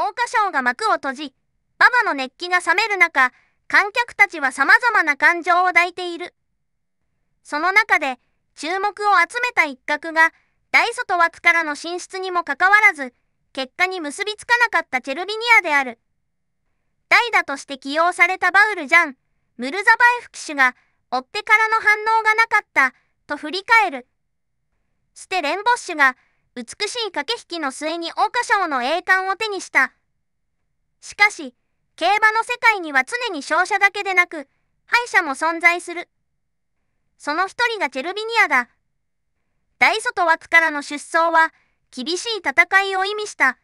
桜花賞が幕を閉じ、馬場の熱気が冷める中、観客たちは様々な感情を抱いている。その中で、注目を集めた一角が、大外枠からの進出にもかかわらず、結果に結びつかなかったチェルビニアである。代打として起用されたバウルジャン、ムルザバエフ騎手が、追ってからの反応がなかった、と振り返る。ステレンボッシュが、美しい駆け引きの末に桜花賞の栄冠を手にした。しかし、競馬の世界には常に勝者だけでなく、敗者も存在する。その一人がチェルビニアだ。大外枠からの出走は、厳しい戦いを意味した。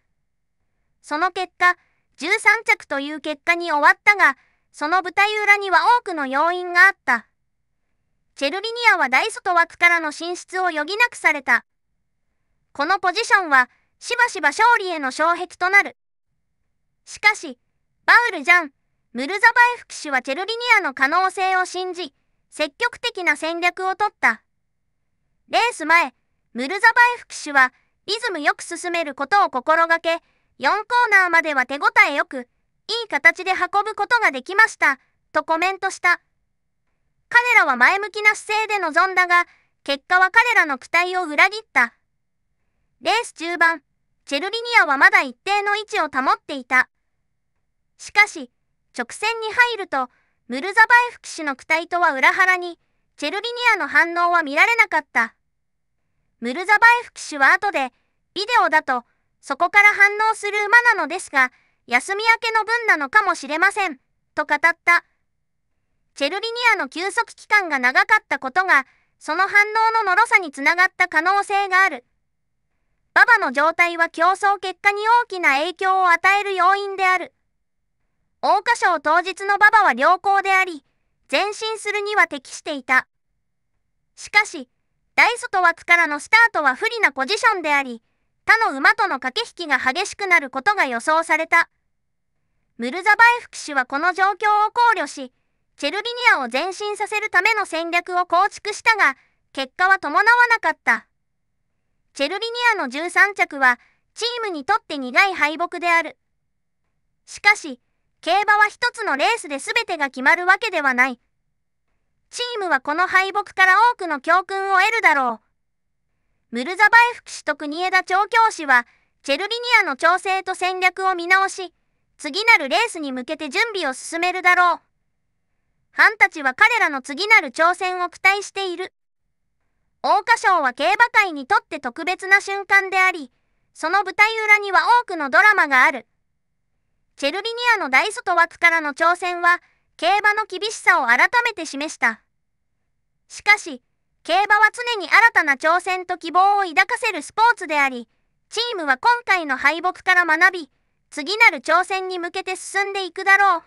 その結果、13着という結果に終わったが、その舞台裏には多くの要因があった。チェルビニアは大外枠からの進出を余儀なくされた。このポジションは、しばしば勝利への障壁となる。しかし、バウルジャン、ムルザバエフ騎手はチェルリニアの可能性を信じ、積極的な戦略を取った。レース前、ムルザバエフ騎手は、リズムよく進めることを心がけ、4コーナーまでは手応えよく、いい形で運ぶことができました、とコメントした。彼らは前向きな姿勢で臨んだが、結果は彼らの期待を裏切った。レース中盤、チェルリニアはまだ一定の位置を保っていた。しかし、直線に入ると、ムルザバエフ騎士の躯体とは裏腹に、チェルリニアの反応は見られなかった。ムルザバエフ騎士は後で、ビデオだと、そこから反応する馬なのですが、休み明けの分なのかもしれません、と語った。チェルリニアの休息期間が長かったことが、その反応ののろさにつながった可能性がある。馬場の状態は競争結果に大きな影響を与える要因である。桜花賞当日の馬場は良好であり、前進するには適していた。しかし、大外枠からのスタートは不利なポジションであり、他の馬との駆け引きが激しくなることが予想された。ムルザバエフ騎手はこの状況を考慮し、チェルビニアを前進させるための戦略を構築したが、結果は伴わなかった。チェルビニアの13着は、チームにとって苦い敗北である。しかし、競馬は一つのレースで全てが決まるわけではない。チームはこの敗北から多くの教訓を得るだろう。ムルザバエフ騎士と国枝調教師は、チェルビニアの調整と戦略を見直し、次なるレースに向けて準備を進めるだろう。ファンたちは彼らの次なる挑戦を期待している。桜花賞は競馬界にとって特別な瞬間であり、その舞台裏には多くのドラマがある。チェルビニアの大外枠からの挑戦は、競馬の厳しさを改めて示した。しかし、競馬は常に新たな挑戦と希望を抱かせるスポーツであり、チームは今回の敗北から学び、次なる挑戦に向けて進んでいくだろう。